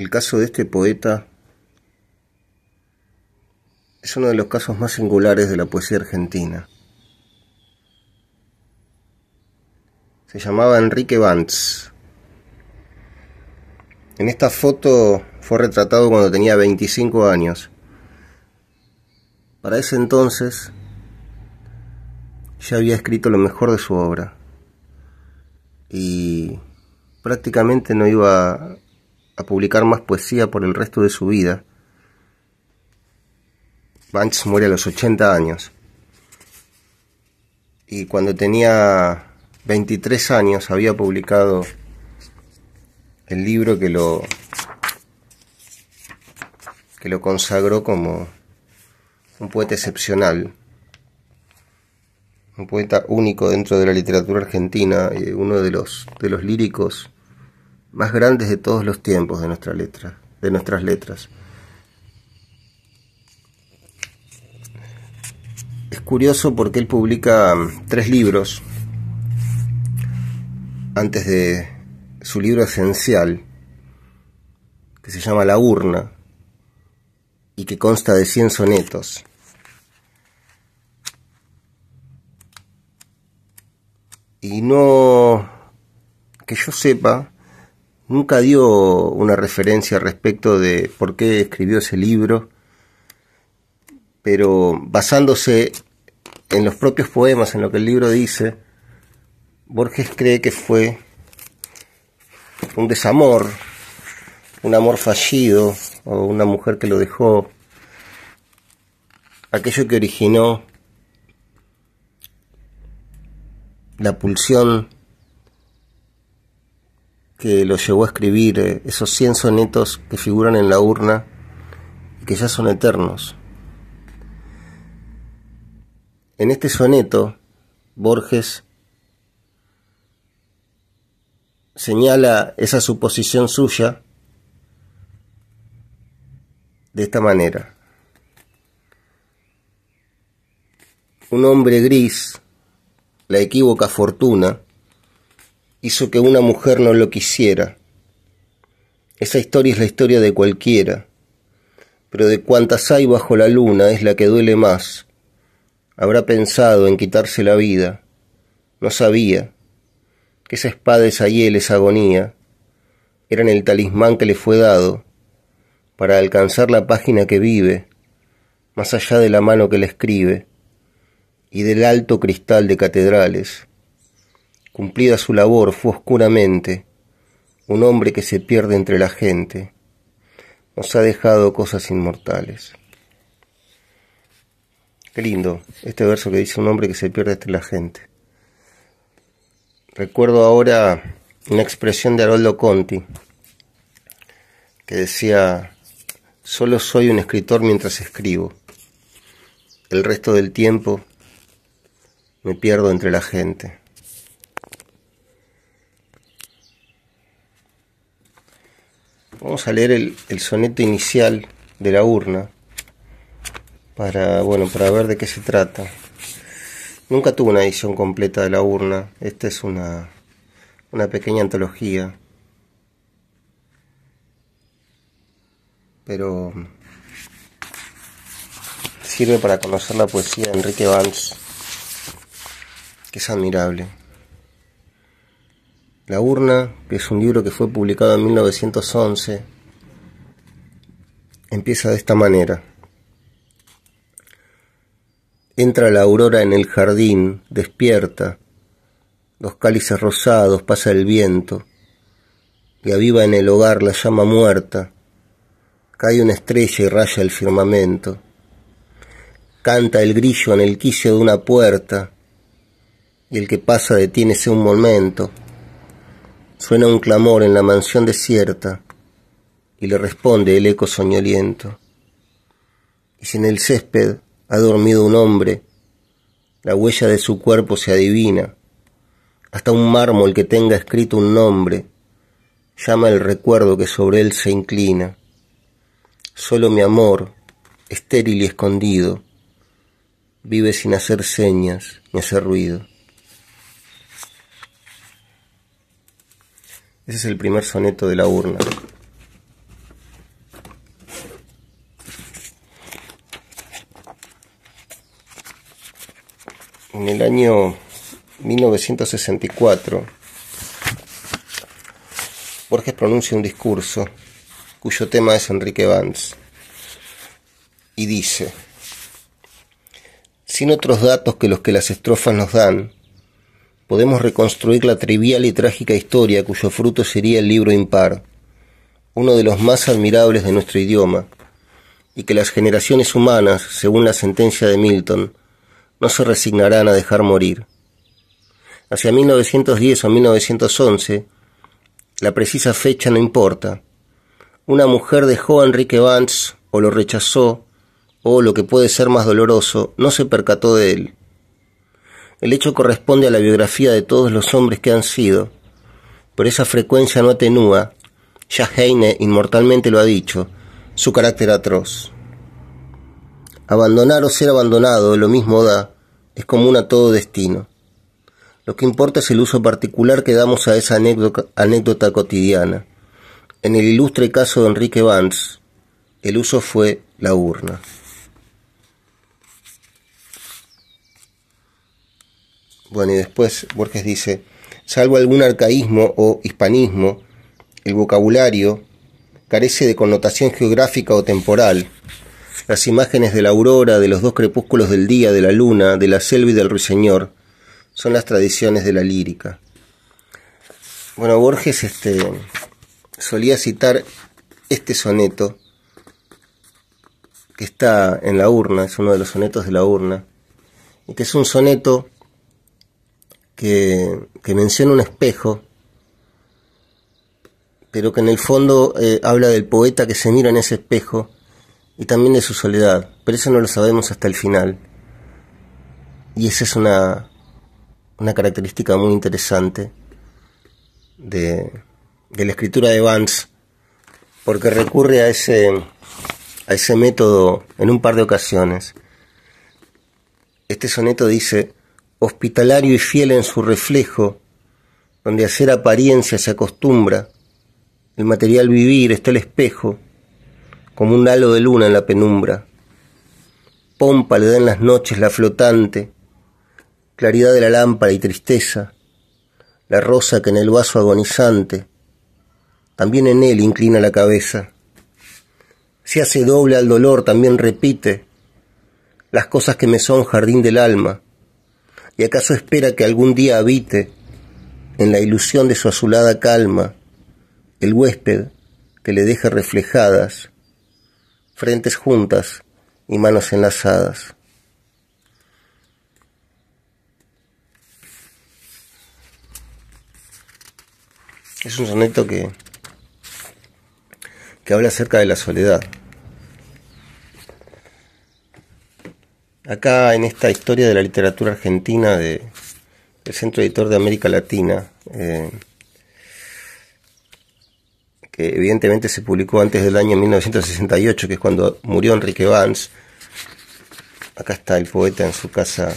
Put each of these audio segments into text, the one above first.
El caso de este poeta es uno de los casos más singulares de la poesía argentina. Se llamaba Enrique Vance. En esta foto fue retratado cuando tenía 25 años. Para ese entonces ya había escrito lo mejor de su obra y prácticamente no iba a publicar más poesía por el resto de su vida. Banks muere a los 80 años. Y cuando tenía 23 años había publicado el libro que lo que lo consagró como un poeta excepcional, un poeta único dentro de la literatura argentina, y uno de los de los líricos más grandes de todos los tiempos de, nuestra letra, de nuestras letras. Es curioso porque él publica mm, tres libros antes de su libro esencial, que se llama La Urna, y que consta de 100 sonetos. Y no, que yo sepa, Nunca dio una referencia respecto de por qué escribió ese libro, pero basándose en los propios poemas, en lo que el libro dice, Borges cree que fue un desamor, un amor fallido o una mujer que lo dejó, aquello que originó la pulsión que lo llevó a escribir eh, esos 100 sonetos que figuran en la urna y que ya son eternos. En este soneto, Borges señala esa suposición suya de esta manera. Un hombre gris, la equívoca fortuna, hizo que una mujer no lo quisiera. Esa historia es la historia de cualquiera, pero de cuantas hay bajo la luna es la que duele más. Habrá pensado en quitarse la vida, no sabía que esa espada, esa hiel, esa agonía, eran el talismán que le fue dado para alcanzar la página que vive, más allá de la mano que le escribe y del alto cristal de catedrales. Cumplida su labor fue oscuramente un hombre que se pierde entre la gente. Nos ha dejado cosas inmortales. Qué lindo este verso que dice un hombre que se pierde entre la gente. Recuerdo ahora una expresión de Haroldo Conti que decía, solo soy un escritor mientras escribo. El resto del tiempo me pierdo entre la gente. Vamos a leer el, soneto inicial de la urna para, bueno, para ver de qué se trata. Nunca tuve una edición completa de la urna. Esta es una, una pequeña antología. Pero sirve para conocer la poesía de Enrique Vance que es admirable. La urna, que es un libro que fue publicado en 1911, empieza de esta manera. Entra la aurora en el jardín, despierta, los cálices rosados, pasa el viento, y aviva en el hogar la llama muerta, cae una estrella y raya el firmamento, canta el grillo en el quicio de una puerta, y el que pasa detiénese un momento, Suena un clamor en la mansión desierta y le responde el eco soñoliento. Y si en el césped ha dormido un hombre, la huella de su cuerpo se adivina. Hasta un mármol que tenga escrito un nombre llama el recuerdo que sobre él se inclina. Solo mi amor, estéril y escondido, vive sin hacer señas ni hacer ruido. Ese es el primer soneto de la urna. En el año 1964, Borges pronuncia un discurso cuyo tema es Enrique Vance y dice, sin otros datos que los que las estrofas nos dan, podemos reconstruir la trivial y trágica historia cuyo fruto sería el libro impar, uno de los más admirables de nuestro idioma, y que las generaciones humanas, según la sentencia de Milton, no se resignarán a dejar morir. Hacia 1910 o 1911, la precisa fecha no importa. Una mujer dejó a Enrique Vance o lo rechazó, o lo que puede ser más doloroso, no se percató de él. El hecho corresponde a la biografía de todos los hombres que han sido, pero esa frecuencia no atenúa, ya Heine inmortalmente lo ha dicho, su carácter atroz. Abandonar o ser abandonado, lo mismo da, es común a todo destino. Lo que importa es el uso particular que damos a esa anécdota, anécdota cotidiana. En el ilustre caso de Enrique Vance, el uso fue la urna. Bueno, y después Borges dice, salvo algún arcaísmo o hispanismo, el vocabulario carece de connotación geográfica o temporal. Las imágenes de la aurora, de los dos crepúsculos del día, de la luna, de la selva y del ruiseñor, son las tradiciones de la lírica. Bueno, Borges este, solía citar este soneto, que está en la urna, es uno de los sonetos de la urna, y que es un soneto que, menciona un espejo, pero que en el fondo eh, habla del poeta que se mira en ese espejo y también de su soledad, pero eso no lo sabemos hasta el final. Y esa es una, característica muy interesante de, la escritura de Vance, porque recurre a ese, a ese método en un par de ocasiones. Este soneto dice, hospitalario y fiel en su reflejo, donde hacer apariencia se acostumbra, el material vivir está el espejo, como un halo de luna en la penumbra. Pompa le da en las noches la flotante, claridad de la lámpara y tristeza, la rosa que en el vaso agonizante, también en él inclina la cabeza. Se hace doble al dolor, también repite las cosas que me son jardín del alma ¿Y acaso espera que algún día habite, en la ilusión de su azulada calma, el huésped que le deja reflejadas, frentes juntas y manos enlazadas? Es un soneto que, que habla acerca de la soledad. acá en esta historia de la literatura argentina del Centro Editor de América Latina, eh, que evidentemente se publicó antes del año 1968, que es cuando murió Enrique Vance. Acá está el poeta en su casa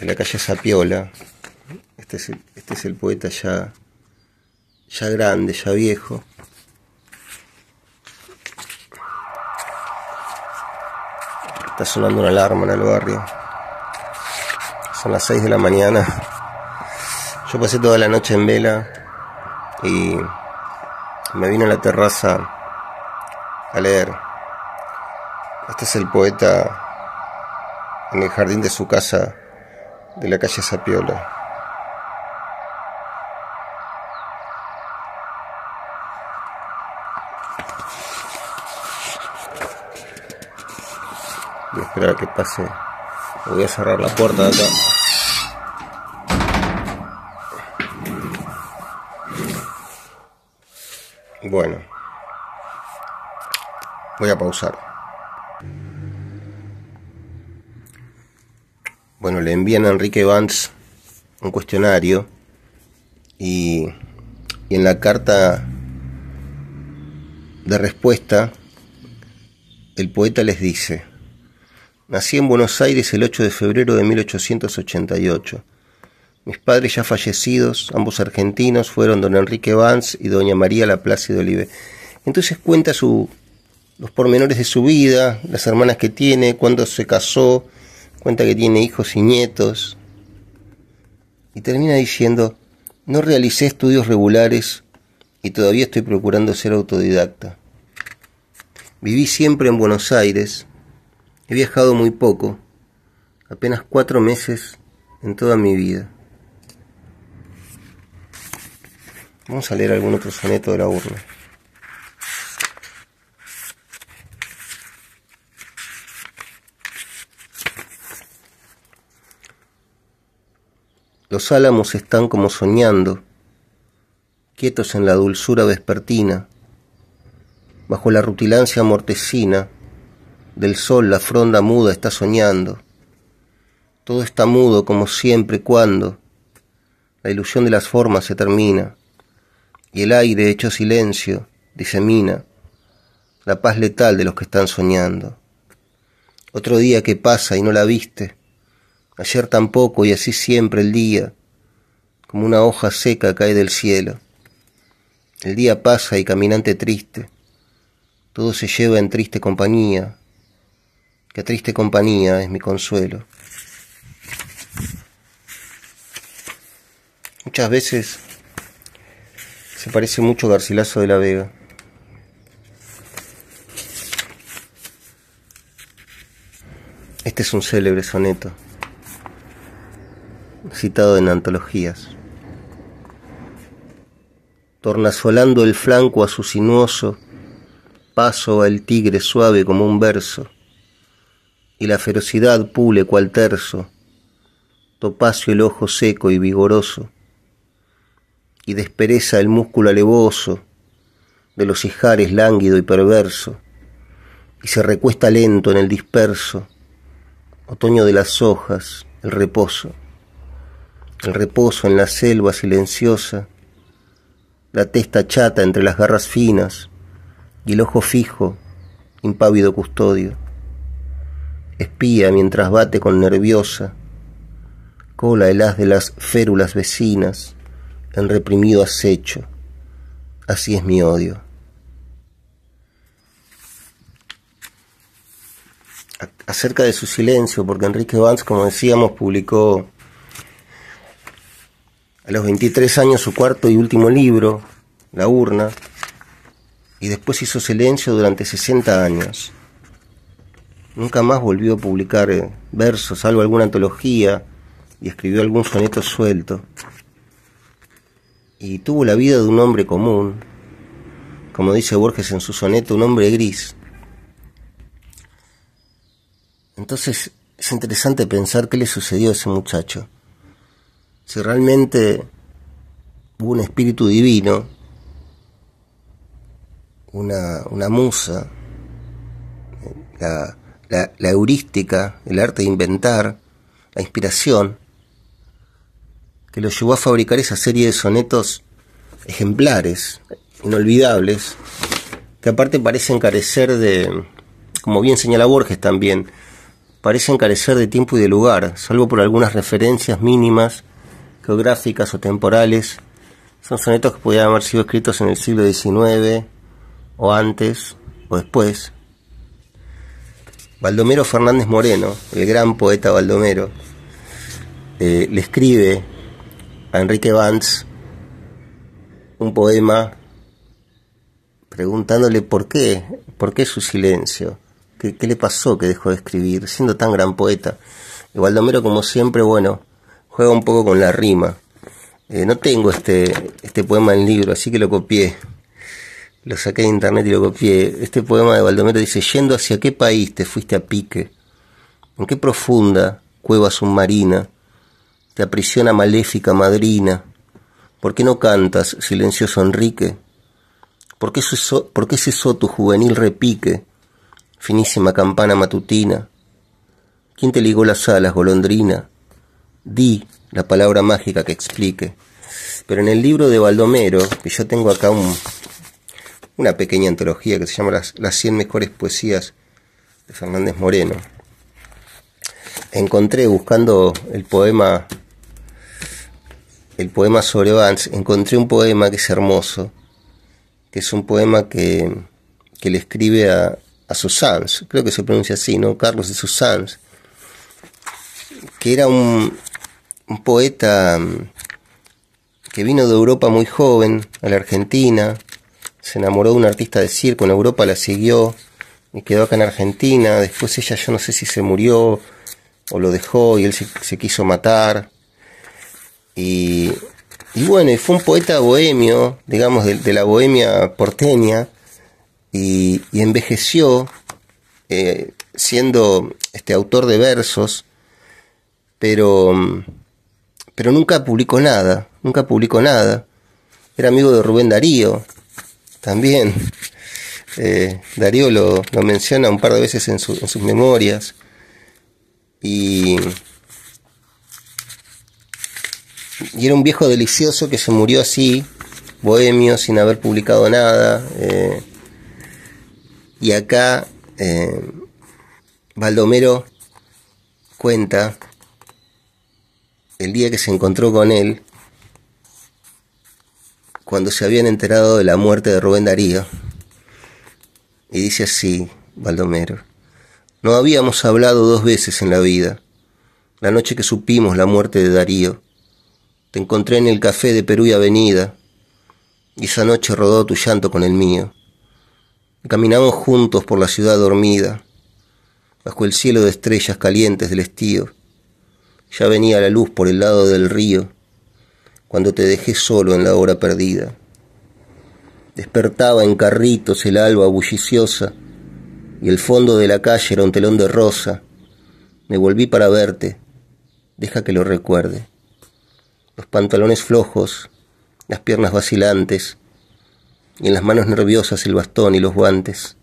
de la calle Sapiola. Este es el, este es el poeta ya, ya grande, ya viejo. Está sonando una alarma en el barrio. Son las 6 de la mañana. Yo pasé toda la noche en vela y me vine a la terraza a leer. Este es el poeta en el jardín de su casa de la calle Sapiola. que pase. Voy a cerrar la puerta de acá. Bueno. Voy a pausar. Bueno, le envían a Enrique Vance un cuestionario y en la carta de respuesta el poeta les dice, Nací en Buenos Aires el 8 de febrero de 1888. Mis padres ya fallecidos, ambos argentinos, fueron don Enrique Vance y doña María Laplace de Olive. Entonces cuenta su, los pormenores de su vida, las hermanas que tiene, cuándo se casó, cuenta que tiene hijos y nietos. Y termina diciendo, no realicé estudios regulares y todavía estoy procurando ser autodidacta. Viví siempre en Buenos Aires, He viajado muy poco, apenas cuatro meses en toda mi vida. Vamos a leer algún otro soneto de la urna. Los álamos están como soñando, quietos en la dulzura vespertina, bajo la rutilancia mortecina del sol la fronda muda está soñando. Todo está mudo como siempre cuando la ilusión de las formas se termina y el aire hecho silencio disemina la paz letal de los que están soñando. Otro día que pasa y no la viste, ayer tampoco y así siempre el día, como una hoja seca cae del cielo. El día pasa y caminante triste, todo se lleva en triste compañía, la triste compañía es mi consuelo. Muchas veces se parece mucho a Garcilaso de la Vega. Este es un célebre soneto, citado en antologías. Tornasolando el flanco a su sinuoso, paso al el tigre suave como un verso y la ferocidad pule cual terzo, topacio el ojo seco y vigoroso, y despereza el músculo alevoso de los ijares lánguido y perverso, y se recuesta lento en el disperso, otoño de las hojas, el reposo, el reposo en la selva silenciosa, la testa chata entre las garras finas y el ojo fijo, impávido custodio espía mientras bate con nerviosa cola el haz de las férulas vecinas en reprimido acecho. Así es mi odio. acerca de su silencio, porque Enrique Vance, como decíamos, publicó a los 23 años su cuarto y último libro, La urna, y después hizo silencio durante 60 años. Nunca más volvió a publicar eh, versos, salvo alguna antología, y escribió algún soneto suelto. Y tuvo la vida de un hombre común, como dice Borges en su soneto, un hombre gris. Entonces es interesante pensar qué le sucedió a ese muchacho. Si realmente hubo un espíritu divino, una, una musa, la, la, heurística, el arte de inventar, la inspiración, que lo llevó a fabricar esa serie de sonetos ejemplares, inolvidables, que aparte parecen carecer de, como bien señala Borges también, parecen carecer de tiempo y de lugar, salvo por algunas referencias mínimas, geográficas o temporales. Son sonetos que podían haber sido escritos en el siglo XIX, o antes, o después. Baldomero Fernández Moreno, el gran poeta Baldomero, eh, le escribe a Enrique Vance un poema preguntándole por qué, por qué su silencio, qué, le pasó que dejó de escribir, siendo tan gran poeta. Y Baldomero, como siempre, bueno, juega un poco con la rima. Eh, no tengo este, este poema en libro, así que lo copié lo saqué de internet y lo copié. Este poema de Baldomero dice, yendo hacia qué país te fuiste a pique, en qué profunda cueva submarina te aprisiona maléfica madrina, ¿por qué no cantas, silencioso Enrique? ¿Por qué cesó, por tu juvenil repique, finísima campana matutina? ¿Quién te ligó las alas, golondrina? Di la palabra mágica que explique. Pero en el libro de Baldomero, que yo tengo acá un, una pequeña antología que se llama Las, 100 mejores poesías de Fernández Moreno. Encontré buscando el poema el poema sobre Vance, encontré un poema que es hermoso, que es un poema que, que le escribe a, a Susans, creo que se pronuncia así, ¿no? Carlos de Susans, que era un, un poeta mm, que vino de Europa muy joven a la Argentina, se enamoró de un artista de circo en Europa, la siguió y quedó acá en Argentina. Después ella, yo no sé si se murió o lo dejó y él se, quiso matar. Y, y, bueno, fue un poeta bohemio, digamos, de, la bohemia porteña, y, envejeció eh, siendo este autor de versos, pero, pero nunca publicó nada, nunca publicó nada. Era amigo de Rubén Darío, también. Eh, Darío lo, menciona un par de veces en, sus memorias. Y, era un viejo delicioso que se murió así, bohemio, sin haber publicado nada. Eh. y acá eh, Baldomero cuenta el día que se encontró con él cuando se habían enterado de la muerte de Rubén Darío. Y dice así, Baldomero, no habíamos hablado dos veces en la vida. La noche que supimos la muerte de Darío, te encontré en el café de Perú y Avenida, y esa noche rodó tu llanto con el mío. Caminamos juntos por la ciudad dormida, bajo el cielo de estrellas calientes del estío. Ya venía la luz por el lado del río cuando te dejé solo en la hora perdida. Despertaba en carritos el alba bulliciosa y el fondo de la calle era un telón de rosa. Me volví para verte, deja que lo recuerde. Los pantalones flojos, las piernas vacilantes y en las manos nerviosas el bastón y los guantes.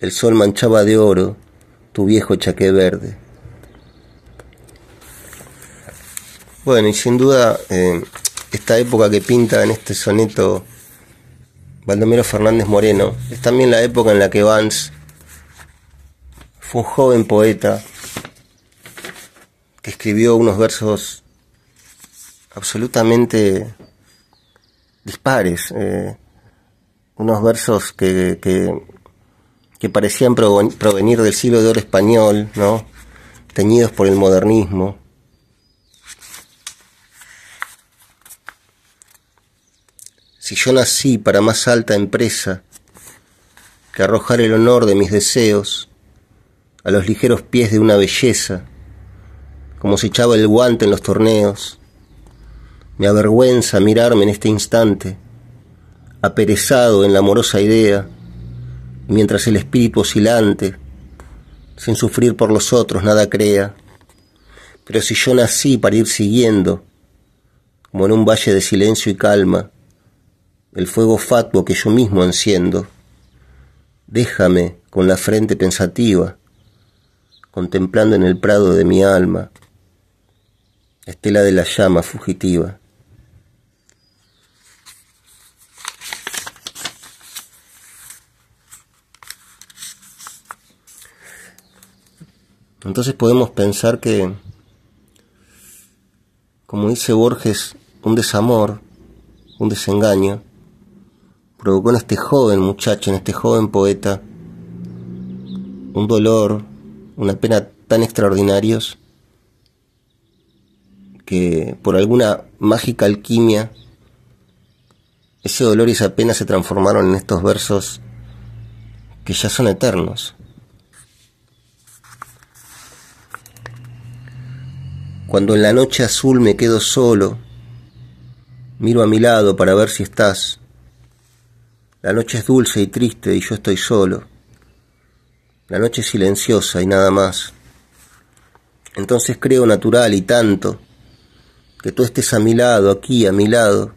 El sol manchaba de oro tu viejo chaqué verde. Bueno, y sin duda, eh, esta época que pinta en este soneto Baldomero Fernández Moreno es también la época en la que Vance fue un joven poeta que escribió unos versos absolutamente dispares, eh, unos versos que, que, parecían provenir del siglo de oro español, ¿no? teñidos por el modernismo si yo nací para más alta empresa que arrojar el honor de mis deseos a los ligeros pies de una belleza, como se echaba el guante en los torneos, me avergüenza mirarme en este instante, aperezado en la amorosa idea, mientras el espíritu oscilante, sin sufrir por los otros, nada crea. Pero si yo nací para ir siguiendo, como en un valle de silencio y calma, el fuego fatuo que yo mismo enciendo. Déjame con la frente pensativa, contemplando en el prado de mi alma, estela de la llama fugitiva. Entonces podemos pensar que, como dice Borges, un desamor, un desengaño, provocó en este joven muchacho, en este joven poeta, un dolor, una pena tan extraordinarios que por alguna mágica alquimia ese dolor y esa pena se transformaron en estos versos que ya son eternos. Cuando en la noche azul me quedo solo, miro a mi lado para ver si estás la noche es dulce y triste y yo estoy solo. La noche es silenciosa y nada más. Entonces creo natural y tanto que tú estés a mi lado, aquí, a mi lado,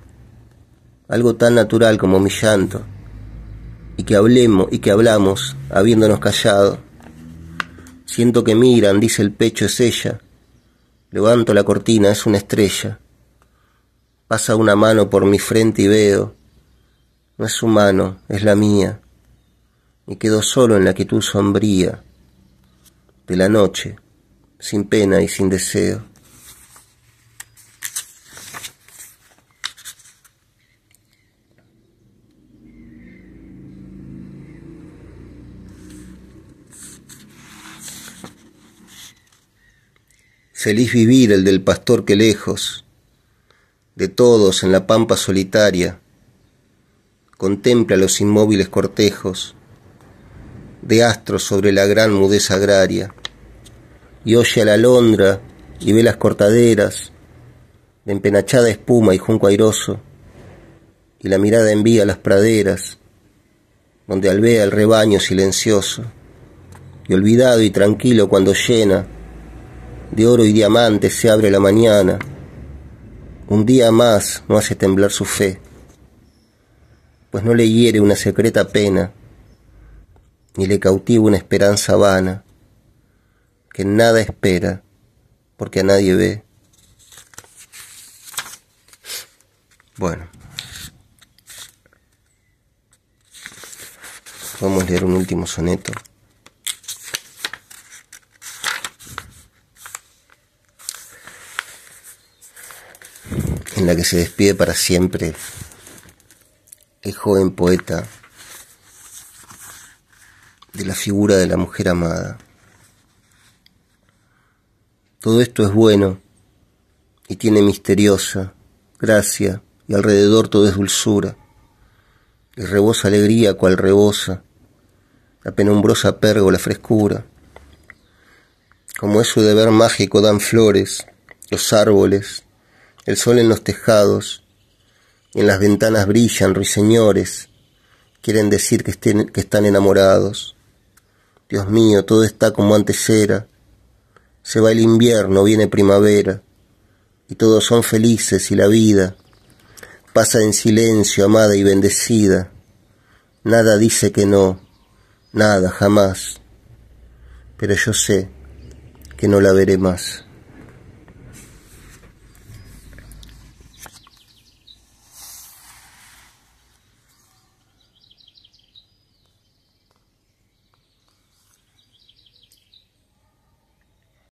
algo tan natural como mi llanto, y que hablemos y que hablamos habiéndonos callado. Siento que miran, dice el pecho, es ella. Levanto la cortina, es una estrella. Pasa una mano por mi frente y veo no es su mano, es la mía. Y quedo solo en la quietud sombría de la noche, sin pena y sin deseo. Feliz vivir el del pastor que lejos, de todos en la pampa solitaria, contempla los inmóviles cortejos de astros sobre la gran mudez agraria, y oye a la alondra y ve las cortaderas de empenachada espuma y junco airoso, y la mirada envía a las praderas, donde alvea el rebaño silencioso, y olvidado y tranquilo cuando llena, de oro y diamantes se abre la mañana, un día más no hace temblar su fe pues no le hiere una secreta pena, ni le cautiva una esperanza vana, que nada espera, porque a nadie ve. Bueno, vamos a leer un último soneto. en la que se despide para siempre el joven poeta de la figura de la mujer amada. Todo esto es bueno y tiene misteriosa gracia y alrededor todo es dulzura. Y rebosa alegría cual rebosa la penumbrosa la frescura. Como es su deber mágico dan flores, los árboles, el sol en los tejados, en las ventanas brillan ruiseñores. Quieren decir que, están enamorados. Dios mío, todo está como antes era. Se va el invierno, viene primavera. Y todos son felices y la vida pasa en silencio, amada y bendecida. Nada dice que no, nada, jamás. Pero yo sé que no la veré más.